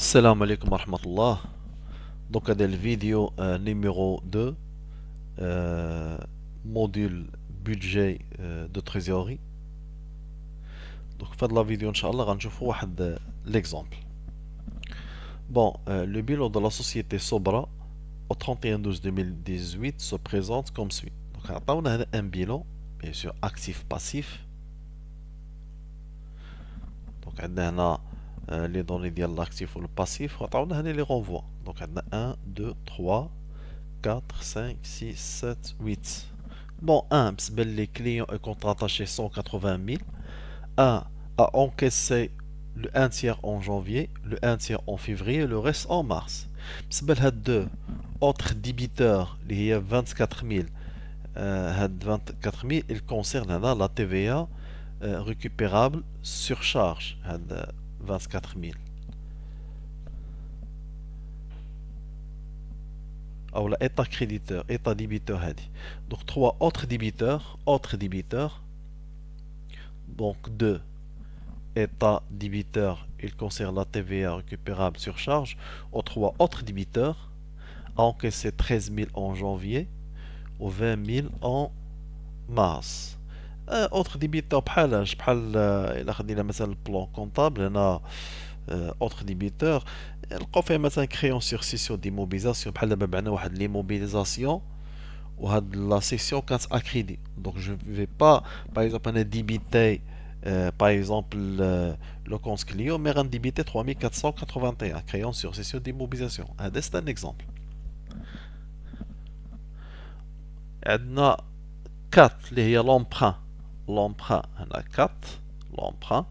Salam alaikum wa rahmatullah. Donc, c'est la vidéo euh, numéro 2, euh, module budget euh, de trésorerie. Donc, fin de la vidéo, Inch'Allah, on va l'exemple. Bon, le bilan de la société Sobra au 31-12-2018 se présente comme suit. Donc, on a un bilan, bien sûr, actif-passif. Donc, on a euh, les données de l'actif ou le passif on les renvois donc on a 1 2 3 4 5 6 7 8 bon 1 les clients sont comptes 180 000 1 a encaissé le 1 tiers en janvier le 1 tiers en février le reste en mars 2 autres débiteurs euh, il y a 24 000 24 000 il concerne la TVA récupérable sur surcharge 24 000 ou état créditeur, état débiteur Donc trois autres débiteurs, autres débiteurs. Donc deux états débiteurs il concerne la TVA récupérable sur charge aux trois autres débiteurs a encaissé 13 000 en janvier ou 20 000 en mars. Euh, autre débiteur, je parle de la mise plan comptable, un euh, autre débiteur, il confie un crayon sur session d'immobilisation, il parle de l'immobilisation, ou de la session 4 à Donc je ne vais pas, par exemple, débiter euh, le compte client, mais en débiter 3481, un crayon sur session d'immobilisation. C'est un exemple. 4, y a l'emprunt l'emprunt a 4 l'emprunt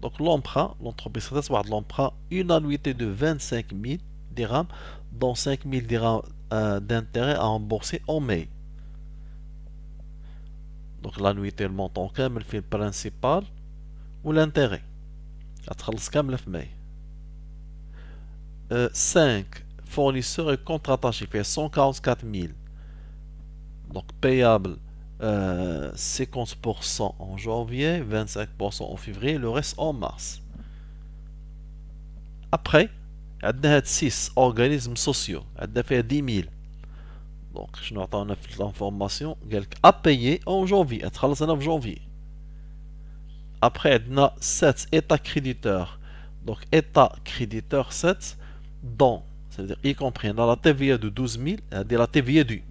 donc l'emprunt l'entreprise c'est-à-dire l'emprunt une annuité de 25 000 dirhams dont 5 000 dirhams euh, d'intérêt à rembourser en mai donc l'annuité le montant le fil principal ou l'intérêt تخلص le في mai 5 euh, fournisseur et contrat fait 144 000 donc payable 50% euh, en janvier, 25% en février, le reste en mars. Après, y a 6 organismes sociaux, y a 10 000. Donc, je n'ai pas l'information, quelqu'un a payé en janvier, a 9 janvier. Après, y a 7 états créditeurs. Donc, état créditeur 7, dont, c'est-à-dire y compris dans la TVA e de 12 000, euh, la TVA e du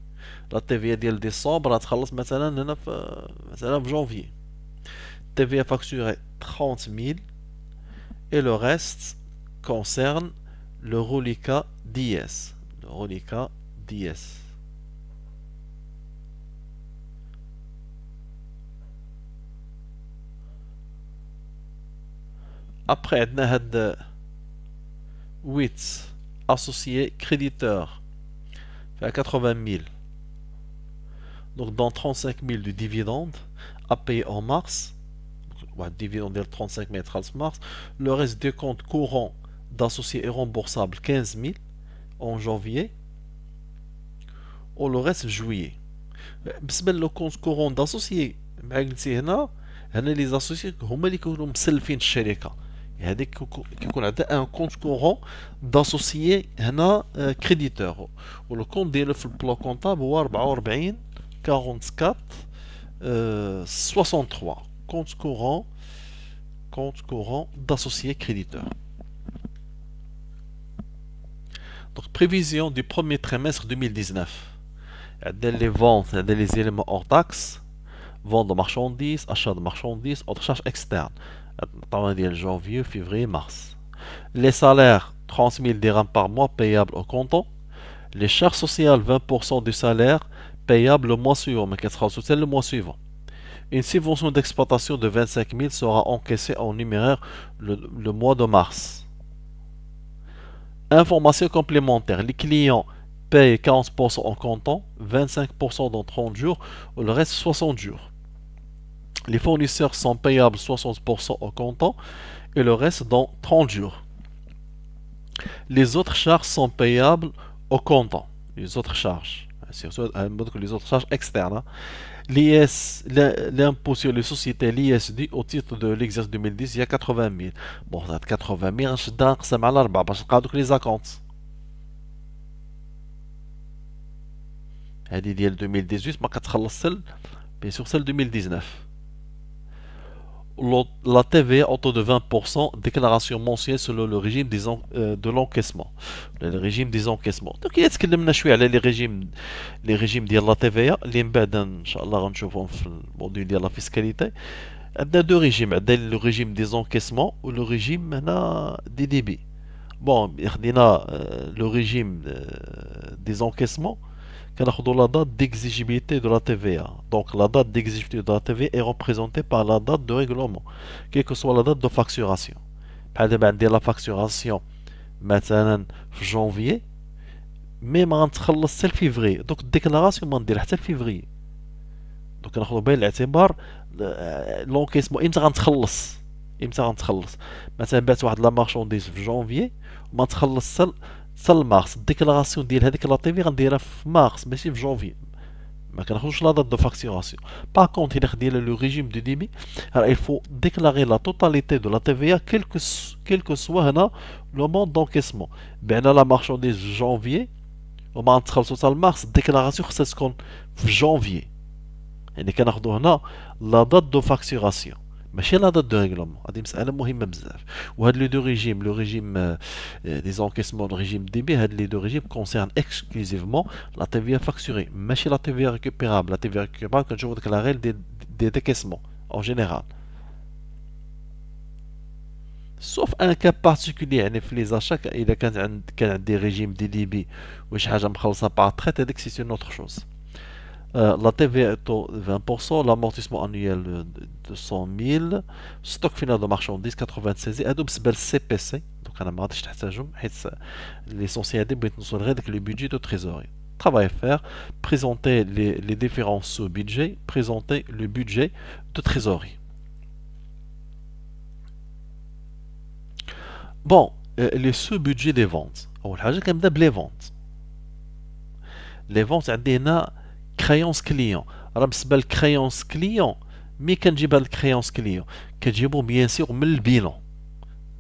la ديال ديسمبر غتخلص مثلا هنا في مثلا في جونفي التيفيا فاكتوري 30000 et le reste concerne le reliquat DS. le Rolika DS. après on a 8 associés créditeurs a 80 000 donc dans 35 000 de dividendes à payer en mars, le reste des comptes courants d'associés est remboursable 15 000 en janvier, ou le reste juillet. Mais le compte courant d'associés, ben, hein, les associés, qui ils il y a un compte courant d'associés, hein, un euh, créditeur. Le compte est le le comptable, 44 000. 44, 63. Euh, compte courant, compte courant d'associés créditeurs. Donc, prévision du premier trimestre 2019. Les ventes, les éléments hors taxes, vente de marchandises, achat de marchandises, autres charges externes. janvier, février, mars. Les salaires, 30 000 dirhams par mois payables au comptant. Les charges sociales, 20% du salaire, payable le mois suivant, mais qu'elle sera soutenue le mois suivant. Une subvention d'exploitation de 25 000 sera encaissée en numéraire le, mois de mars. Information complémentaire. Les clients payent 40% en comptant, 25% dans 30 jours, le reste 60 jours. Les fournisseurs sont payables 60% en comptant et le reste dans 30 jours. Les autres charges sont payables au comptant. Les autres charges surtout à que les autres charges externes. Hein. L'IS, l'impôt sur les sociétés, l'IS au titre de l'exercice 2010, il y a 80 000. Bon, ça 80 000, je dingue, c'est mal à l'arbre, parce que les accounts. a le 2018 mais ما كتخلص حتى bien sûr celle 2019 la TVA autour taux de 20%, déclaration mensuelle selon le régime euh, de l'encaissement. Le régime des encaissements. Donc, il y a les régimes, les régimes de la TVA, les module de la fiscalité. Il y a deux régimes, le régime des encaissements ou le régime des débits. Bon, il y a euh, le régime euh, des encaissements. كناخذوا لا دات ديكزيجيبيليتي دو لا تي في ا دونك لا دات ديكزيجيبيليتي دو لا تي في اي ريبريزونتي بار لا دات دو ريغلومون كيلكو سوا لا دات دو فاكتوراسيون بحال دابا عندي لا فاكتوراسيون مثلا في جونفيي مي ما غنتخلص حتى لفيفري دونك الديكلاراسيون ما ندير حتى لفيفري دونك كناخذوا بعين الاعتبار لونكيسمون امتى غنتخلص امتى غنتخلص مثلا بعت واحد لا مارشونديز في جونفيي وما تخلص حتى mars, déclaration de la TVA se mars, mais c'est en janvier. Donc, on n'a pas la date de facturation. Par contre, le régime de il faut déclarer la totalité de la TVA, quel que soit le moment d'encaissement. ben on la marchandise en janvier, au moment social la mars, déclaration se en janvier. Donc, on a la date de facturation. Mais c'est la date de règlement. C'est un peu le même. Ou les deux régimes, le régime des encaissements, le régime des débit, concernent exclusivement la TVA facturée. Mais c'est la TVA récupérable. La TVA récupérable, quand je vous la règle des décaissements, en général. Sauf un cas particulier, les achats, il y a des régimes des débit. Je ne sais pas si je vais ça par traité d'exception autre chose. Euh, la TVA est au 20%, l'amortissement annuel de 100 000, stock final de marchandises 96 Et et le CPC donc on a غاديش نحتاجهم Les l'essentiel هادي nous le budget de trésorerie. travail à faire, présenter les, les différents sous-budgets, présenter le budget de trésorerie. Bon, euh, les sous-budgets des ventes. Oh, les ventes. Les ventes, on a كريونس كليون راه بالنسبه للكريونس كليون مي كنجيب هاد الكريونس كليون كتجيبو بيان سيغ من البيلون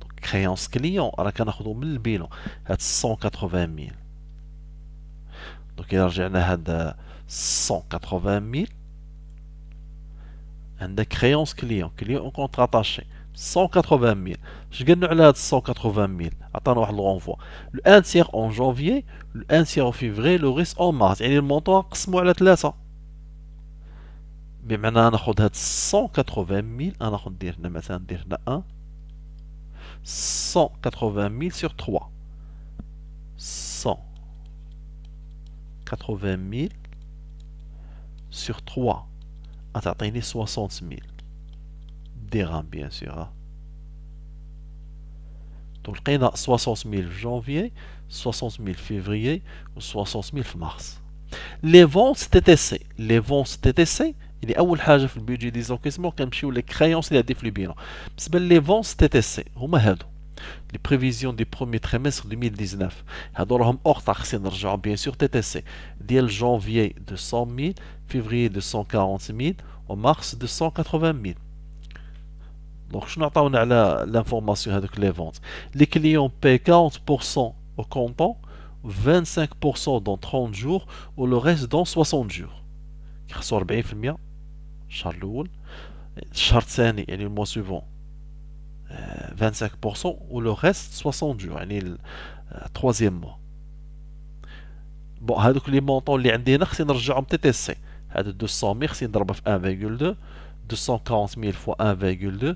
دونك كريونس كليون راه كناخدو من البيلون هاد 180000 ميل دونك الى رجعنا هاد 180000 ميل عندك كريونس كليون كليون كونتر اتاشي 180 000. Je gagne 180 000. Attends, on le renvoie. Le 1 tiers en janvier, le 1 tiers en février, le reste en mars. Et le montant, c'est moi la classe. Mais maintenant, on a 180 000. On a 180 000 sur 3. 180 000 sur 3. Attends, on a 60 000 bien sûr. Hein. Donc, il y a 60 000 janvier, 60 000 février ou 60 000 mars. Les ventes TTC. Les ventes TTC, il y a un peu de le budget des encaissements, comme si les créances étaient des bilans. Les ventes TTC, les prévisions du premier trimestre 2019. Bien sûr, TTC. Dès le janvier, 200 000, février, 240 000, en mars, 280 000. Donc, je suis en l'information les ventes. Les clients payent 40% au comptant, 25% dans 30 jours, ou le reste dans 60 jours. Ils reçoivent 50 le Charles Lewold, le mois suivant. 25%, euh, ou le reste, 60 jours, et euh, troisième mois. Bon, les montants, les NDN, c'est le peu de 200 000, c'est un travail de 1,2, 240 000 fois 1,2.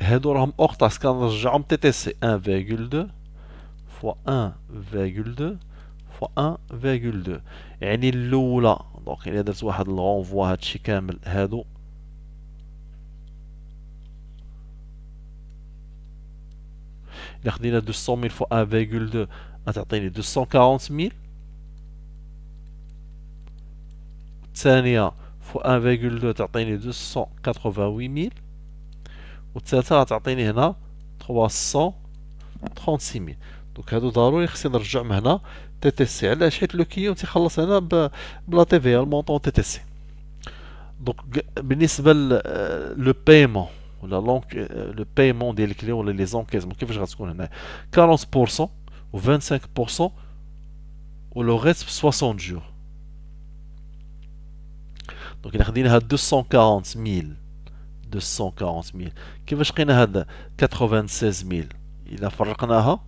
هادو راهم اوكتاس كنرجعهم تي تي سي 1.2 فوا 1.2 فوا 1.2 يعني الاولى دونك الا درت واحد لونفوا هادشي كامل هادو الا خدينا 200000 فوا 1.2 غتعطيني 240000 الثانيه فوا 1.2 تعطيني 288000 والثالثه غتعطيني هنا 336 دونك هادو ضروري خصني نرجعهم هنا تي تي سي علاش حيت لو كيون تيخلص هنا بلا تي في المونطون تي تي سي دونك بالنسبه آه، لو بايمون ولا لونك آه، لو بايمون ديال الكليون ولا لي زونكيزمون كيفاش غتكون هنا 40% و 25% و لو ريست ب 60 جور دونك الا خدينا هاد 240000 240 000 Qu'est-ce que ça 96 000 Il a fait la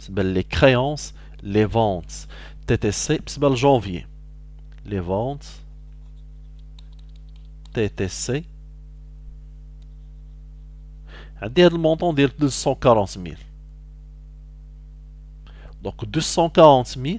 cest les créances Les ventes TTC cest à janvier Les ventes TTC cest à le montant De 240 000 Donc 240 000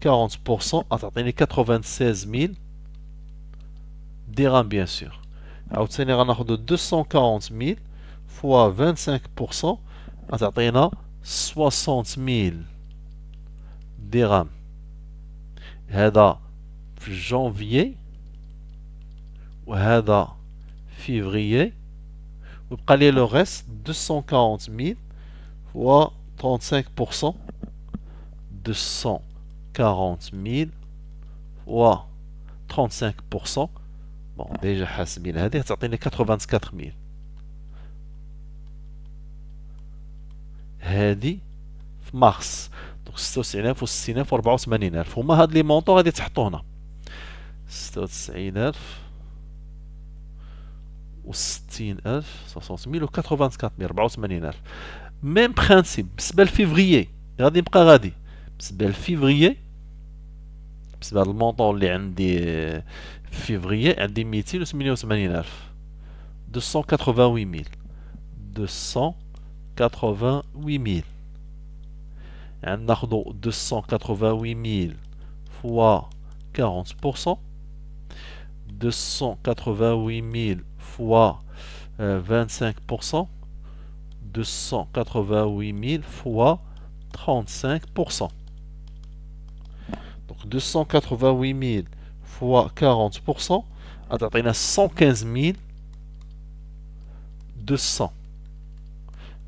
40%, attendez, 96 000 dirhams bien sûr. Alors, on a 240 000 fois 25%, attendez, 60 000 dirhams. هذا في ou وهذا février. Vous لي le reste, 240 000 fois 35% 100. 40000 000 35% بون ديجا حاسبين هذه تعطيني 84000 هذه في مارس دونك 96000 و 60000 و 84000 هما هاد لي مونطو غادي تحطو هنا 96000 و 60000 60000 و 84000 84000 ميم برانسيب بالنسبه لفيفريي غادي نبقى غادي بالنسبه لفيفريي Dans les euh, février, en c'est de manières. 288 000. 288 000. 288 000 fois 40%. 288 000 fois 25%. 288 000 fois 35%. 288 000 fois 40%, a 115 200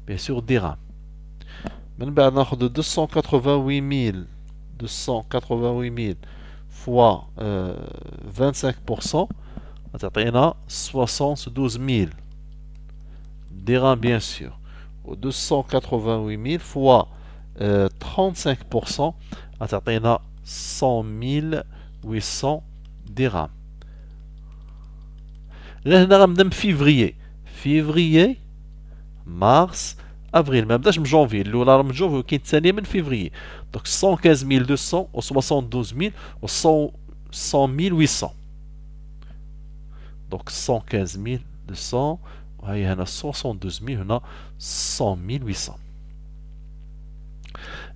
bien sûr dira. on a de 288 000 288 000 fois 25% a 72 000 reins bien sûr. 288 000 fois euh, 35% a 100 800 dirhams. Là, on février. Février, mars, avril. Même si je suis janvier, le janvier, février. Donc, 115 200, 72 000, 100 800. Donc, 115 200, 72 000, 100 800.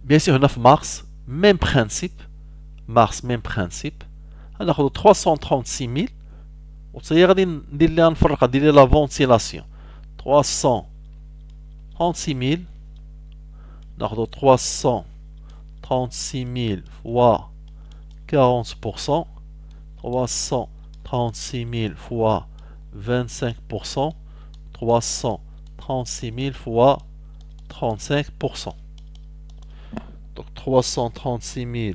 Bien sûr, 9 mars, même principe. Mars, même principe. Alors, 336 000. cest à dire la ventilation. 336 000. Alors, 336 000 fois 40%. 336 000 fois 25%. 336 000 fois 35%. Donc, 336 000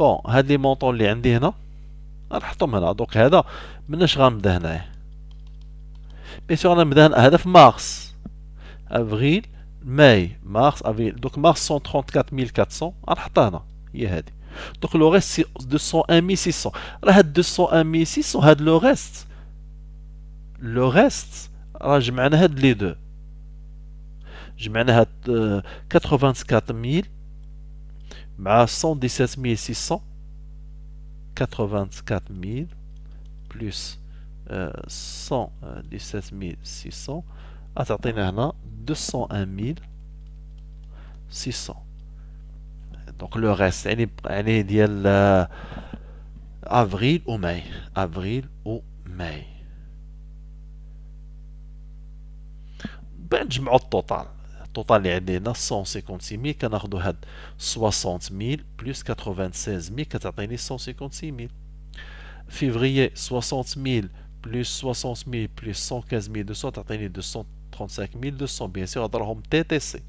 بون طيب، هاد لي مونطون اللي عندي هنا غنحطهم هنا دوك هذا مناش غنبدا هنايا بيان سور غنبدا هذا في مارس افريل ماي مارس افريل دوك مارس 134400 غنحطها هنا هي هادي دوك لو ريست 201600 راه هاد 201600 هاد لو غيست لو غيست راه جمعنا هاد لي دو جمعنا هاد 84000 bah, 117 600, 84 000, plus 117 euh, 600, à certains années 201 600. Donc le reste, elle est, d'avril euh, avril ou mai. Avril ou mai. Benjamin au total. Total, il y a 156 000, il y a 60 000, plus 96 000, il y a 156 000. Février, 60 000, plus 60 000, plus 115 200, il y a 235 200. Bien sûr, on a faire TTC.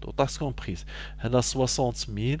Total, c'est compris. Il y a 60 000.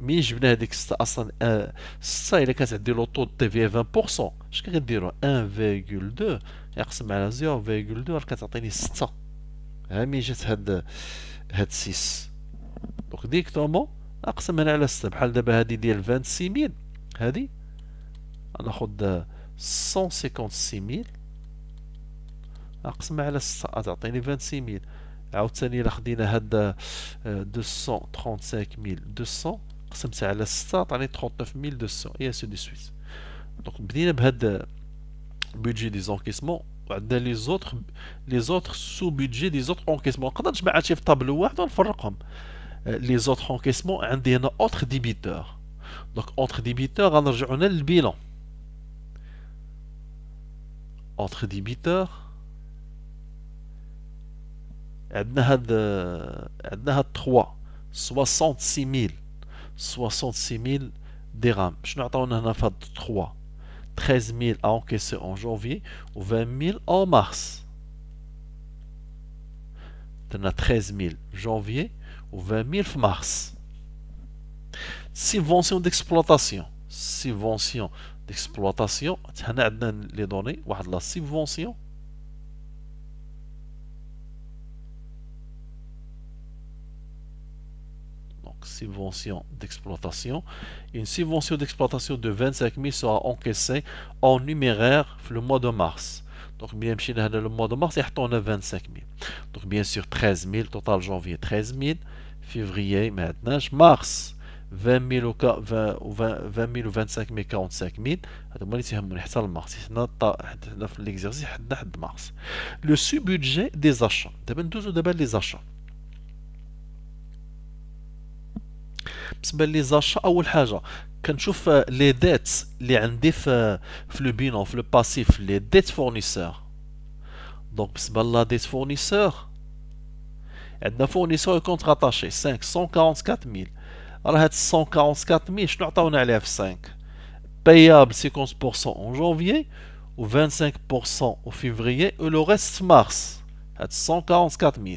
مين جبنا هذيك ستة اصلا آه، ستة الا كانت عندي لو طو دي في 20% اش كنديروا 1.2 يقسم على 0.2 راه كتعطيني سته ها مين جات هاد هاد 6 دونك ديكتومون اقسم هنا على سته بحال دابا هادي ديال 26000 هادي ناخد 156000 اقسم على 6 تعطيني 26000 عاوتاني الا خدينا هاد 235200 آه، 5 sur 6, on 39 39.200. Et c'est de Suisse. Donc, on est le ce budget des encaissements. Euh, les autres sous-budgets des autres encaissements. On je peut pas les mettre en tableau 1, on les fait Les autres encaissements, on a autres débiteurs. Donc, entre débiteurs, on a le au bilan. Entre débiteurs. On a 3. On a 66.000. 66 000 dirhams. Je n'attends fait 3. 13 000 à encaisser en janvier ou 20 000 en mars. On a 13 000 janvier ou 20 000 mars. Subvention d'exploitation. Subvention d'exploitation. On a les données. On la subvention subvention d'exploitation. Une subvention d'exploitation de 25 000 sera encaissée en numéraire le mois de mars. Donc, bien sûr, le mois de mars, y a 25 000. Donc, bien sûr, 13 000, total janvier 13 000, février, maintenant, mars. 20 000 ou 25 000 45 000 C'est le mars. mars حتى des l'exercice, tu achats. Les achats ont fait des Quand on trouve les dettes, les dettes, les défis, les passifs, les dettes fournisseurs. Donc, pour les dettes fournisseurs, les défis fournisseurs sont contrattachés, 5, 144 000. Alors, il y a 144 000, je trouve qu'on a l'aide 5. Payable, 50% en janvier, ou 25% en février, ou le reste en mars, il 144 000.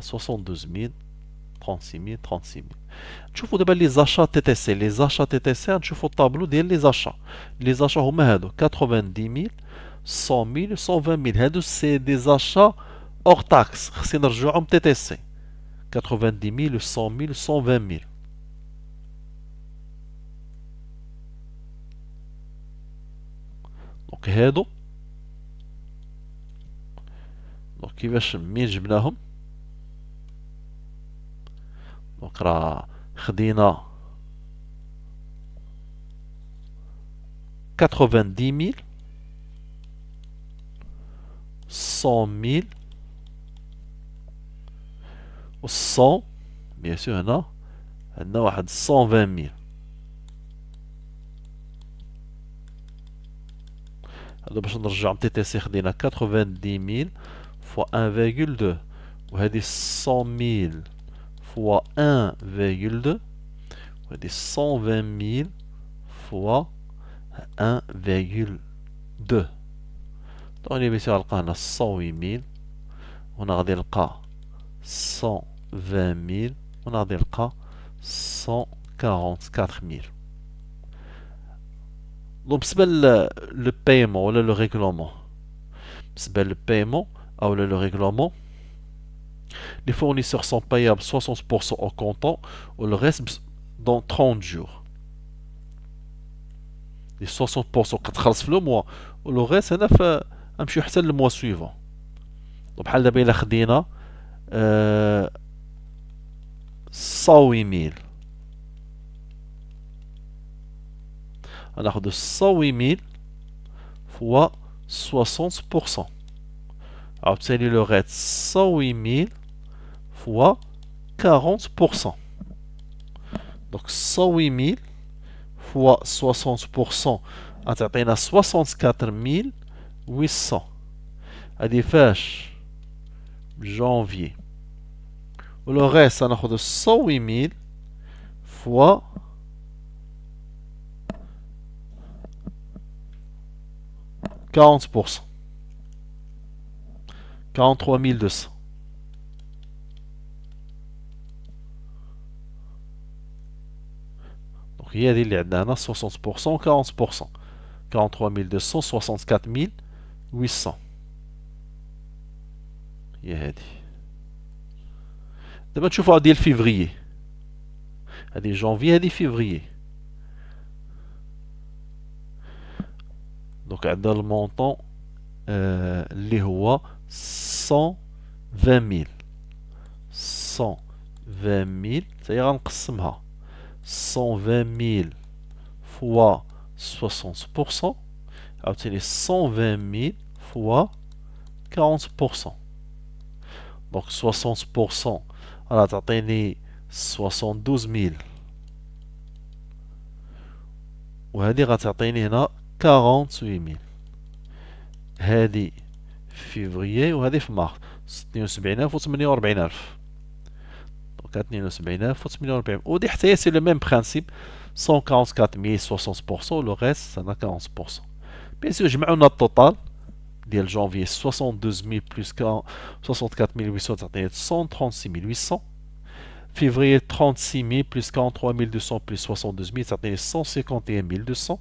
72 000 36 000 36 000 tu fais les achats TTC les achats TTC hein, tu fais le tableau des achats les achats 90 000 100 000 120 000 c'est des achats hors taxes c'est des achats TTC 90 000 100 000 120 000 donc c'est donc c'est donc دونك راه خدينا 90 ميل 100 ميل و 100 بيان سور هنا عندنا واحد 120 هادو باش نرجعو تي تي سي خدينا 90000 فوا 1.2 وهذه 100000 fois 1,2. On 120 000 fois 1,2. Donc on est bien sûr à 108 000. On a le cas 120 000. On a le cas 144 000. Donc, c'est le paiement, ou le règlement. C'est Le paiement, ou le règlement. Les fournisseurs sont payables 60% en comptant ou le reste dans 30 jours. Les 60% on le mois le reste, euh, on le mois suivant. Donc, euh, on a 108 000. On a 108 000 fois 60% obtenu le reste, 108 000 fois 40%. Donc 108 000 fois 60%, à 64 800. À فاش janvier. Le reste, on a 108 000 fois 40%. 43 200. Donc il y a des 60%, 40%. 43 200, 64 800. Il y a des. D'abord, tu vois, février. Il y a janvier, il février. Donc, dans le montant, euh, les rois. 120 000. 120 000. Ça 120 000 fois 60%. 120 000 fois 40%. Donc 60%. On a atteint 72 000. وهذه غتعطيني هنا 48000 هذه Février ou à des femmes, c'est le même principe: 144 000, 60%, le reste, ça n'a qu'un seul Bien sûr, je mets un total: dès le janvier, 72 000 plus 64 800, ça 136 800. Février, 36 000 plus 43 200 plus 72 000, ça 151 200.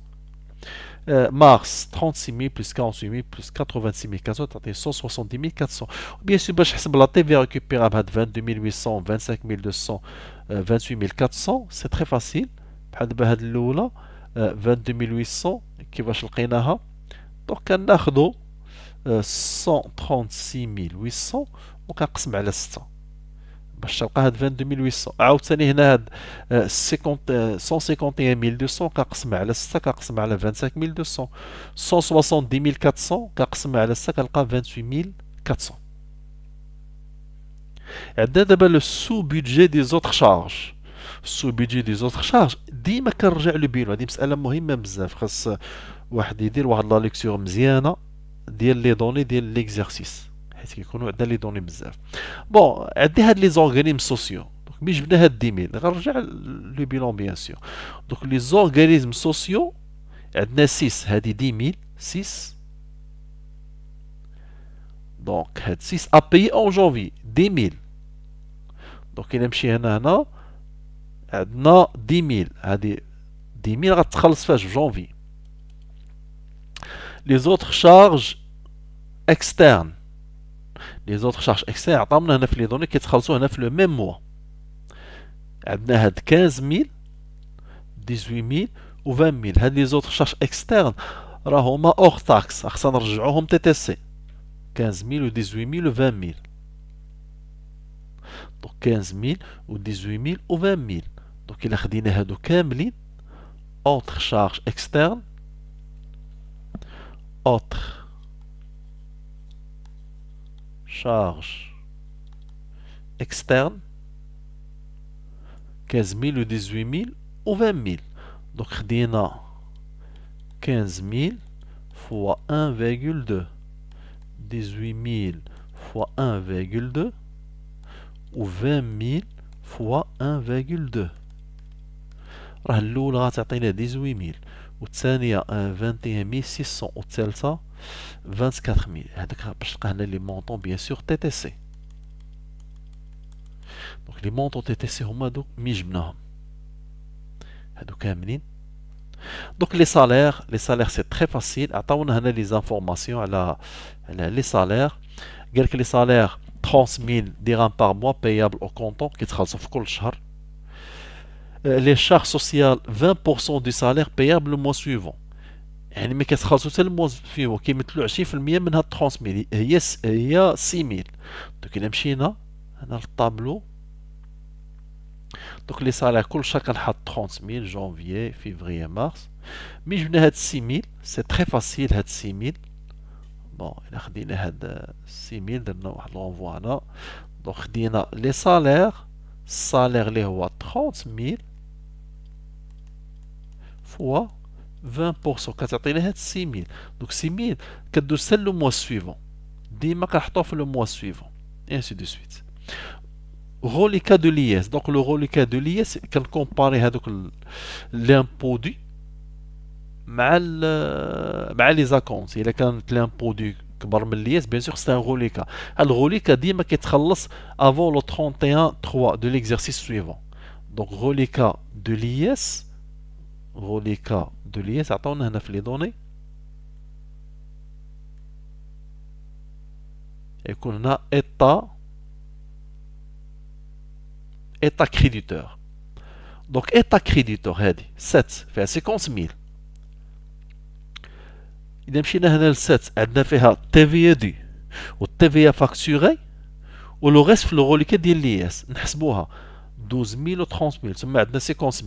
Euh, mars, 36 000 plus 48 000 plus 86 400 170 400. Bien sûr, la TV récupérable à 22 800, 25 200, 28 400. C'est très facile. L'oula, 22 800, qui va chez Donc, on a 136 800, on a 600. باش تلقى هاد 22800 عاوتاني هنا هاد 151200 آه، آه، إيه كقسم على 6 كقسم على 25200 170400 كقسم على 6 كلقى 28400 عندنا دابا لو سو بيدجي دي زوتر شارج سو بيدجي دي زوتر شارج ديما كنرجع لو بينو هذه مساله مهمه بزاف خاص واحد يدير واحد لا ليكسيور مزيانه ديال لي دوني ديال ليكزارسيس حيت كيكونوا عندها لي دوني بزاف بون عندي هاد لي زورغانيم سوسيو دونك ملي جبنا هاد ديميل غنرجع لو بيلون بيان سيغ دونك لي زورغانيزم سوسيو عندنا 6 هادي ديميل 6 دونك هاد 6 ابي اون جونفي ديميل دونك الى نمشي هنا هنا عندنا ديميل هادي ديميل غتخلص فاش في جونفي لي زوتر شارج اكسترن لي زوتر شارج اكسترن عطاونا هنا في لي دوني كيتخلصو هنا في لو ميم موا عندنا هاد 15000 18000 و 20000 هاد لي زوتر شارج اكسترن راهوما اور تاكس خصنا نرجعوهم تي تي سي 15000 و 18000 و 20000 دونك 15000 و 18000 و 20000 دونك الا خدينا هادو كاملين اوتر شارج اكسترن اوتر charge externe 15000 ou 18000 ou 20000 donc خدينا 15000 fois 1,2 18000 fois 1,2 ou 20000 fois 1,2 راه الاولى غتعطينا 18000 Output y a un 21 600 ou t'en 24 000. Et donc, on les montants bien sûr TTC. Donc, les montants TTC, on a donc Donc, les salaires, les salaires c'est très facile. On a les informations, les salaires. les salaires, 30 000 dirhams par mois payables au comptant qui sera le jour les charges sociales 20% du salaire payable le mois suivant يعني ما كتخلصوش حتى الموز فيهم كيمثلوا 20% من هاد 30000 هي هي 6000 دونك الا مشينا هنا للطابلو دونك لي صالير كل شهر كنحط 30000 février, فيفري مارس مي جبنا هاد 6000 سي تري فاسيل هاد 6000 بون الى خدينا هاد 6000 درنا واحد Donc, هنا دونك خدينا لي صالير Salaire les rois 30 000 fois 20 6 donc 6 000, 4 celle le mois suivant, 10 000 le mois suivant, et ainsi de suite. reliquat de l'IS donc le reliquat de l'IS est comparé à l'impôt du mal euh, les accounts. Il quand l'impôt du. Donc, parmi les liesses, bien sûr, c'est un reliquat. Le reliquat dit, mais qui est très avant le 31.3 de l'exercice suivant. Donc, reliquat de l'IS. Reliquat de l'IS. Attends, on a les données. Et on a état. État créditeur. Donc, état créditeur, c'est 7, c'est 15 000. اذا مشينا هنا لسات عندنا فيها تيفيا دي والتيفيا فاكتوري ولو غيس في لوغوليكا ديال لياس نحسبوها 12000 و 30000 ثم عندنا سيكونس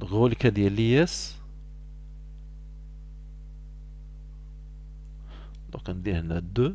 دونك غوليكا ديال لياس دونك ندير هنا 2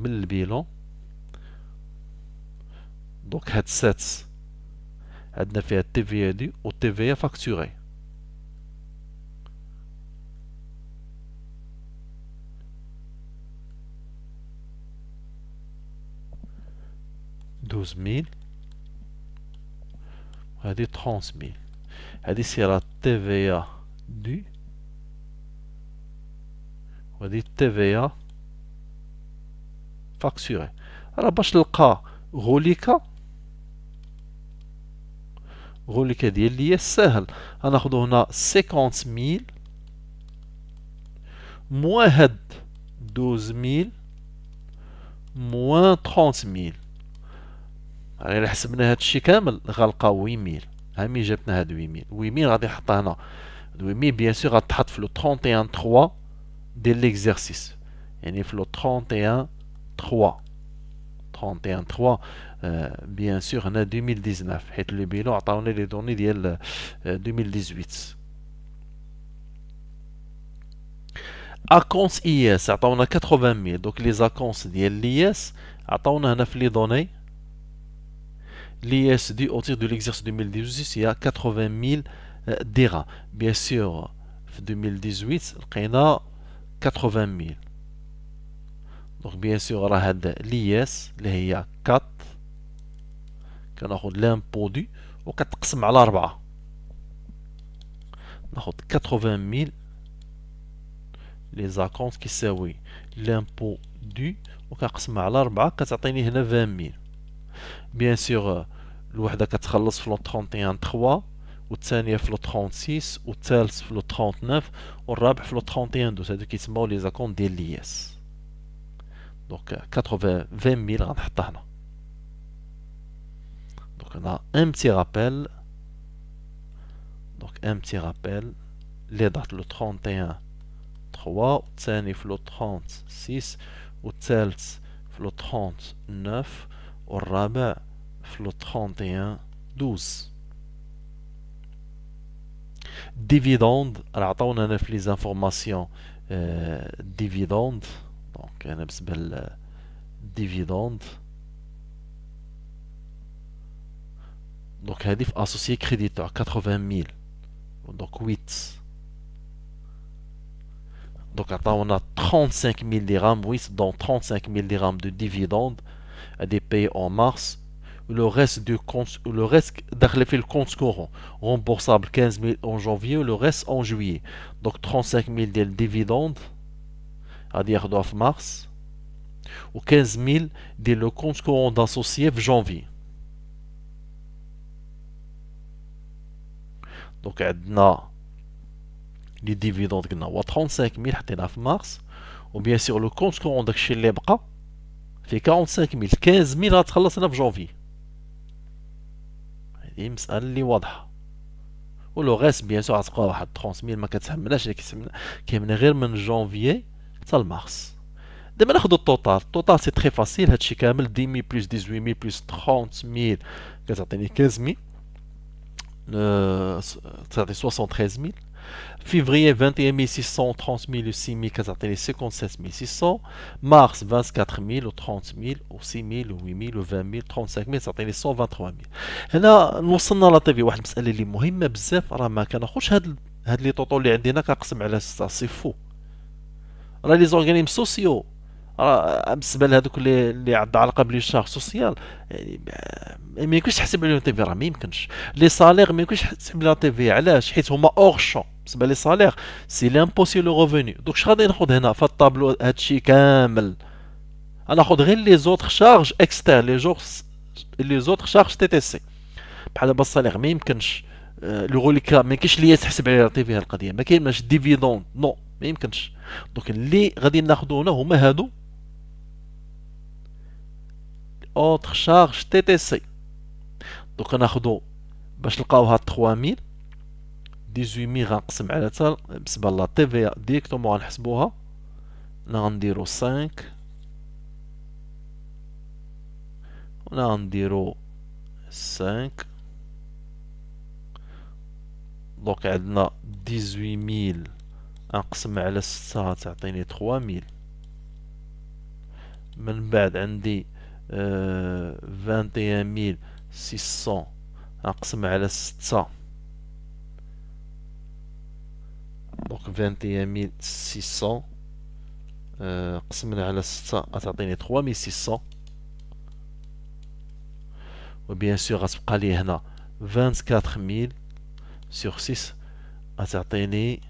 من البيلون دونك هاد سات عندنا فيها التي في هادي و التي في فاكتوري دوز ميل و هادي تخونس ميل هادي سيرا التي في و هادي التي في فاكتوري راه باش نلقى غوليكا غوليكا ديال ليا ساهل غناخدو هنا سيكونت ميل موان هاد دوز ميل موان تخونت ميل يعني إلا حسبنا هادشي كامل غنلقى ميل هامي جابتنا هاد وي ميل وي ميل غادي نحطها هنا وي ميل بيان سور غتحط في لو طخونتيان 3 ديال ليكزارسيس يعني في لو طخونتيان 31.3, euh, bien sûr, euh, on a 2019. Le bilan a les données de 2018. Accounts IS, a 80 000. Donc, les accounts de l'IS, on a 9 les données. L'IS dit au titre de l'exercice 2018, il y a 80 000 dirhams Bien sûr, 2018, on a 80 000. دونك بيان سيغ راه هاد لي لياس اللي هي كات كناخد لامبو دي و كتقسم على ربعة ناخد كاتخوفان ميل لي زاكونت كيساوي لامبو دي و كنقسمها على ربعة كتعطيني هنا فان ميل بيان سيغ الوحدة كتخلص في لو تخونتيان تخوا والثانية في لو و والثالث في لو تخونتناف والرابع في لو تخونتيان دوس هادو كيسماو لي زاكونت ديال لي دي donc 80 20 000 donc on a un petit rappel donc un petit rappel les dates le 31 3 10, le 36 ou tels le 39 au rabat, le 31 12 dividende alors on a les informations euh, dividende دونك انا بالنسبه للديفيدوند دونك هذه في associé créditeur 80000 donc 8 Donc, on a 35 000 dirhams, oui, dans 35 000 dirhams de dividendes à des pays en mars. Le reste du compte, le reste le compte courant, remboursable 15 000 en janvier, le reste en juillet. Donc, 35 000 de dividendes. غادي ياخدوها في مارس و 15000 ديال لو كونت كورون داسوسيي في جونفي دونك عندنا لي ديفيدوند قلنا هو 35000 حطيناها في مارس و بيان سور لو كونت كورون داكشي اللي بقى في 45000 15000 غتخلص هنا في جونفي هذه مسألة اللي واضحة ولو غاس بيان سور غتبقى واحد 30000 ما كتهمناش اللي كيهمنا غير من جونفيي حتى لمارس دابا ناخذ التوتال التوتال سي تري فاسيل هادشي كامل 10000 بلس 18000 بلس 30000 كتعطيني 15000 تعطي 73000 مي 21600 30000 6000 كتعطيني 57600 مارس 24000 و 30000 و 6000 و 8000 و 20000 35000 تعطيني 123000 هنا وصلنا لطيفي واحد المساله اللي مهمه بزاف راه ما كناخذش هاد هاد لي طوطو اللي عندنا كنقسم على 6 سي فو راه لي زورغانيزم سوسيو راه بالنسبه لهذوك اللي اللي عندها علاقه شارج سوسيال يعني ما يمكنش تحسب عليهم تي في راه ما يمكنش لي سالير ما يمكنش تحسب عليهم تي في علاش حيت هما اور شون بالنسبه لي سالير سي لامبوسيبل سي لو ريفوني دونك اش غادي ناخذ هنا في الطابلو هادشي كامل انا ناخذ غير لي زوتر شارج اكستير لي جور لي زوتر شارج تي تي سي بحال دابا السالير ما يمكنش آه، لو غوليكا ما يمكنش ليا تحسب عليه تي في القضيه ما كاينش ديفيدون نو ما يمكنش دونك اللي غادي ناخذو هنا هما هادو اوتر شارج تي تي سي دونك ناخذو باش نلقاوها 3000 18000 غنقسم على تال بالنسبه لا تي في ديريكتومون غنحسبوها هنا غنديرو 5 هنا غنديرو 5 دونك عندنا 18000 آه، أقسم على ستة تعطيني ميل من بعد عندي فانتيان ميل سيسون آه، أقسم على ستة دونك فانتيان ميل سيسون قسمنا على ستة تعطيني ميل سيسون وبيان سور غتبقى لي هنا ميل سيغ سيس غتعطيني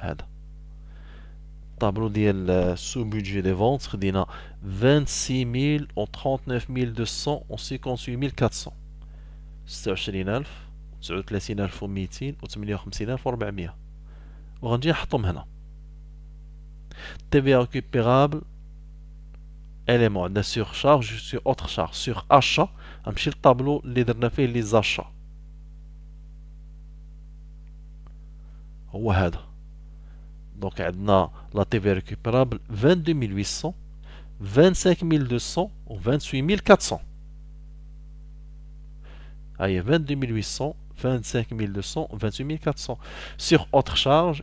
هذا طابلو ديال آه، سو بودجي دي فونت خدينا 26000 و 39200 و 58400 26000 39200 و 58400 وغنجي نحطهم هنا تي في ريكوبيرابل اليمون عندنا سيغ شارج سيغ اوتر شارج سيغ اشا نمشي للطابلو اللي درنا فيه لي زاشا هو هذا Donc, on a la TV récupérable 22 800, 25 200 ou 28 400. a 22 800, 25 200 28 400. Sur autre charge,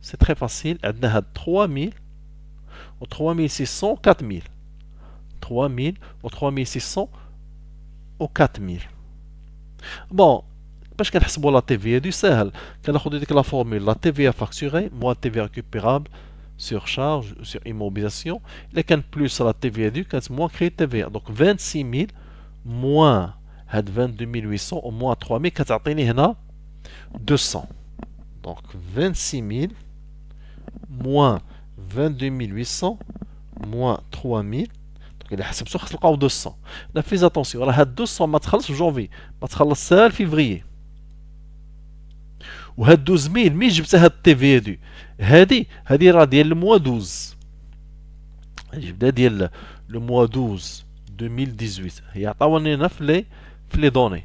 c'est très facile. On a 3000 ou 3600 ou 4000. 3000 ou 3600 ou 4000. Bon, parce qu'il la TVA du la formule, la TVA facturée, moins TVA récupérable, sur charge, sur immobilisation, plus la TVA du moins la TVA Donc 26 000 moins 22 800, ou moins 3 000, 200. Donc 26 000 moins 22 800, moins 3 000, donc a 200. Fais attention, elle a 200, aujourd'hui. 200, وهاد 12000 مين جبت هاد التي في دو هادي هادي راه ديال الموا 12 جبدها ديال الموا 12 2018 هي عطاوني لينا في لي في لي دوني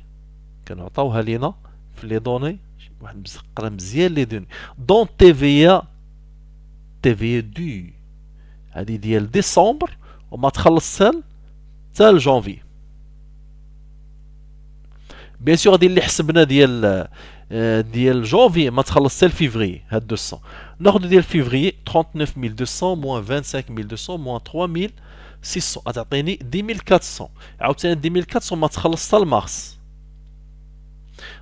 كنعطاوها لينا في لي دوني واحد مسقره مزيان لي دوني دون تي في تي في دو هادي ديال ديسمبر وما تخلص حتى حتى لجونفي بيان سور هذه اللي حسبنا ديال آه، ديال جونفي ما تخلص حتى لفيفري هاد 200 ناخذ ديال فيفري 39200 موان 25200 موان 3600 غتعطيني 10400 عاوتاني 10400 ما تخلص حتى لمارس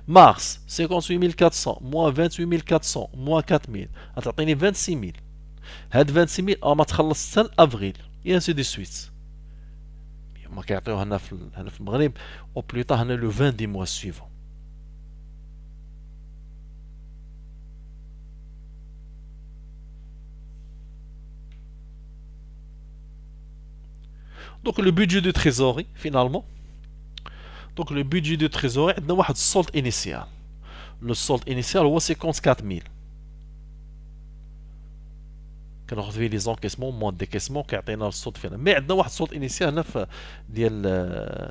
مارس 58400 موان 28400 موان 4000 غتعطيني 26000 هاد 26000 آه، ما تخلص حتى لافريل اي سي دي سويت en plus le 20 mois suivant. Donc, le budget de trésorerie, finalement. Donc, le budget de trésorerie c'est de solde initial. Le solde initial c'est 54 000. كناخذ فيه لي زونكيسمون مون ديكيسمون كيعطينا الصوت فينا مي عندنا واحد الصوت انيسيال هنا في ديال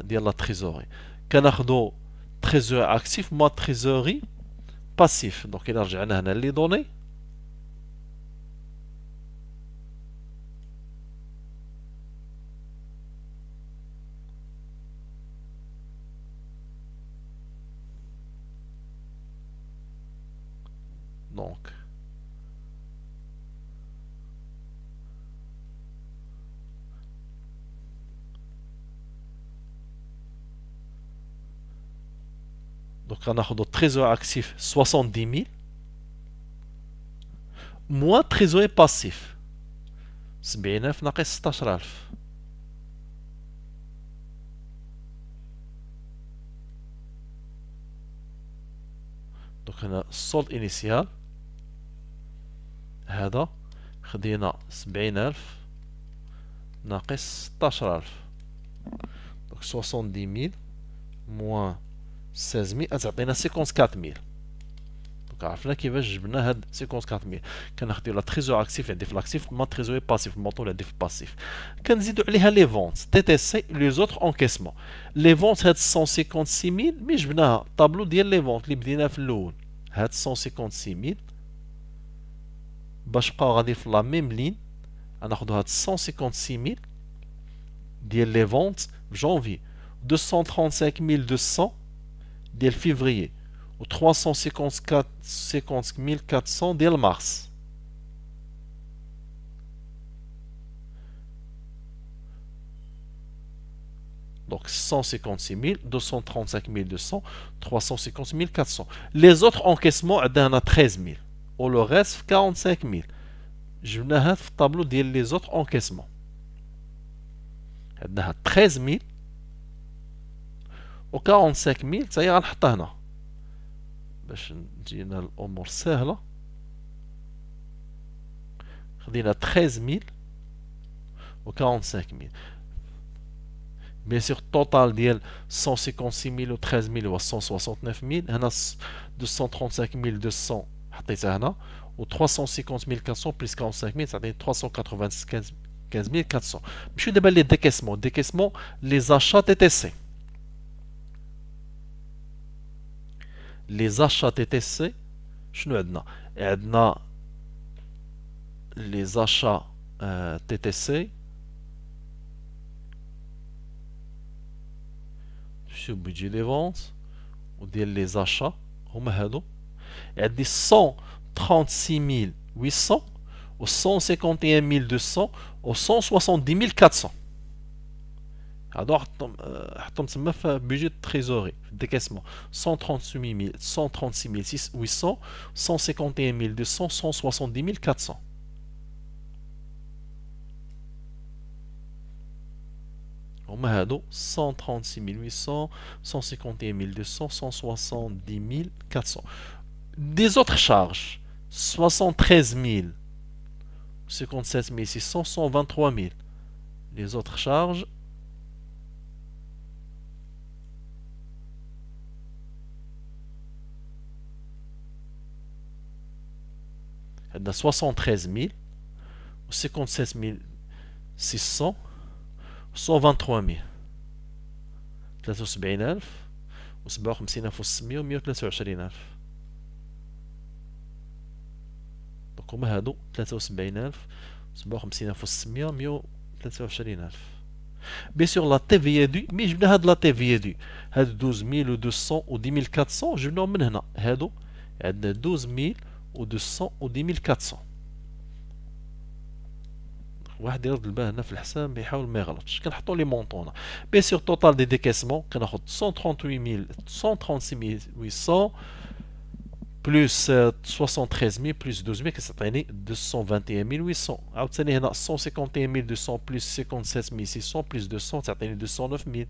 ديال لا تريزوري كناخذو تريزور اكتيف ما تريزوري باسيف دونك الا رجعنا هنا لي دوني دونك غناخذو تريزور دي ميل موان تريزور باسيف سبعين الف ناقص الف دونك هنا السولد انيسيال هذا خدينا سبعين الف ناقص الف دونك سوسون دي ميل موان 1600 آه، تعطينا سيكونس 4000 دونك عرفنا كيفاش جبنا هاد سيكونس 4000 كناخديو لا تريزور اكتيف عندي في لاكتيف ما تريزور باسيف الموطور عندي في الباسيف كنزيدو عليها لي فونت تي تي سي لي زوتر انكيسمون لي فونت هاد 156000 مي جبناها طابلو ديال لي فونت اللي بدينا في الاول هاد 156000 باش بقاو غادي في لا ميم لين غناخدو هاد 156000 ديال لي فونت في جونفي 235200 Dès le février. Ou 354 400 dès le mars. Donc 156 000, 235 200, 350 400. Les autres encaissements, on a 13 000. Au le reste, 45 000. Je vais vous tableau des autres encaissements. On a 13 000 au 45 000 c'est à dire on l'pète là, 13 000, au 45 000, bien sûr total 156 000 ou 13 000 ou 169 000, hélas 235 200, attention là, au 350 400 plus 45 000 ça donne 395 400, puis je déballe les décaissements, décaissements, les achats TTC les achats TTC شنو عندنا عندنا les achats euh, TTC sur le budget des ventes ou les achats on هادو 136 800 ou 151 200 ou 170 400 Tom Semuf, budget de trésorerie, décaissement, 136 000, 136 800, 151 200, 170 400. 136 800, 151 200, 170 400. Des autres charges, 73 000, 57 600, 123 000. Les autres charges. عندنا 73000 و 57600 و 173000 73000 و 57600 و 123000 دونك هما هادو 73000 57600 123000 Bien sûr, la TVA due, mais je vais de la TVA due. 12 200 ou 10 400, je vais en 12 000 200 ou 10 400. Ouah, d'ailleurs, le bain, il y a un mais sur le total des décaissements, 138 136 800 plus 73 euh, 000 plus 12 000, c'est-à-dire 221 800. Ouah, cest 151 200 plus 57 600 plus 200, c'est-à-dire 209 000.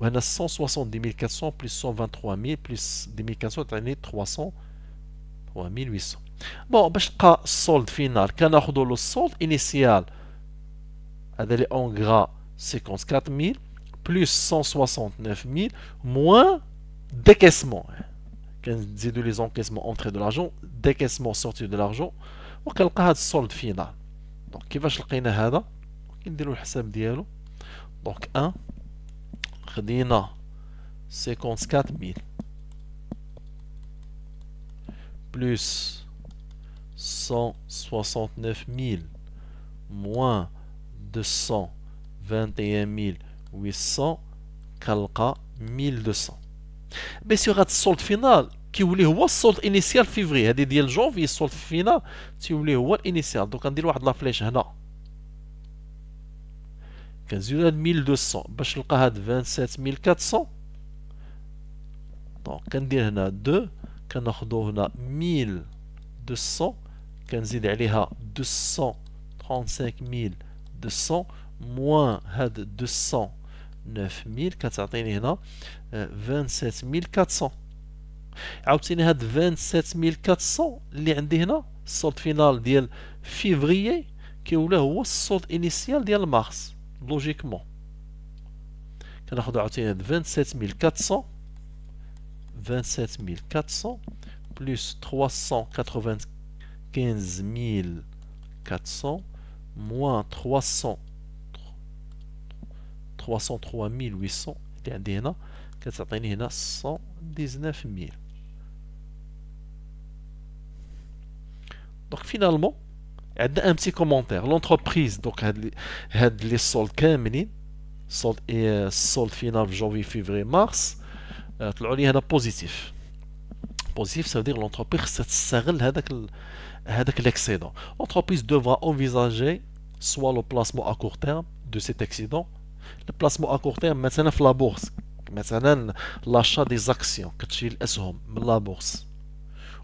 Ouah, c'est 170 400 plus 123 000 plus 10 400, cest 300. و1800 بون باش تلقى السولد فينال كناخذوا له السولد انيسيال هذا لي اون غرا 54000 بلس 179000 موان décaissement. les encaissements entrée de l'argent, décaissement sortie de l'argent, ou كنلقى هذا السولد فينال دونك كيفاش لقينا هذا كنديروا الحساب ديالو دونك 1 خدينا سيكونس 54000 plus 169 000 moins 221 800 calca 1200. Mais si sur le solde final, qui voulait le solde initial février, c'est-à-dire le janvier, le solde final, tu voulais le solde initial. Donc on dit de la flèche, là. 15 1200, bachelor 27 400. Donc on dit 2. كناخذو هنا 1200 كنزيد عليها 235200 موان هاد 209000 كتعطيني هنا 27400 آه، عاوتاني هاد 27400 اللي عندي هنا الصوت فينال ديال فيفري كيولا هو الصوت انيسيال ديال مارس لوجيكمون كناخذ عاوتاني هاد 27400 27 400 plus 395 400 moins 300 303 800 et un 119 000 donc finalement un petit commentaire l'entreprise donc les soldes terminés et euh, soldes fin janvier février mars آه، طلعوا لي هذا بوزيتيف بوزيتيف سا دير لونتربريز خصها تستغل هذاك هذاك ليكسيدون لونتربريز دوفرا اونفيزاجي سوا لو بلاسمون ا كور تيرم دو سيت اكسيدون لو بلاسمون ا كور تيرم مثلا في لا مثلا لاشا دي زاكسيون كتشري الاسهم من لا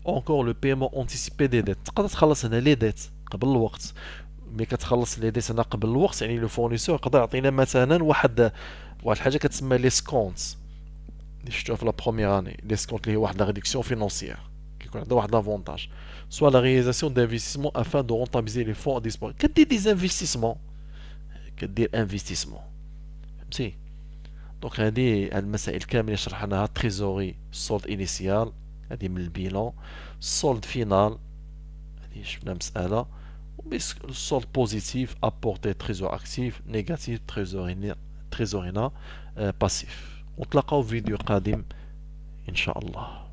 اونكور لو بيمون اونتيسيبي دي ديت تقدر تخلص هنا لي ديت قبل الوقت مي كتخلص لي ديت هنا قبل الوقت يعني لو فورنيسور يقدر يعطينا مثلا واحد واحد الحاجه كتسمى لي سكونت Je suis la première année. L'escompte, c'est la réduction financière. C'est avoir avantage. Soit la réalisation d'investissements afin de rentabiliser les fonds disponibles. Qu'est-ce que c'est des investissements Qu'est-ce que c'est des investissements Donc, il y a des choses. Il y a le cas la trésorerie. Le solde initial. Il y a le bilan. Le solde final. Je vais vous Le solde positif apporte un trésor actif. négatif trésor euh, passif. ونتلاقاو في فيديو قادم ان شاء الله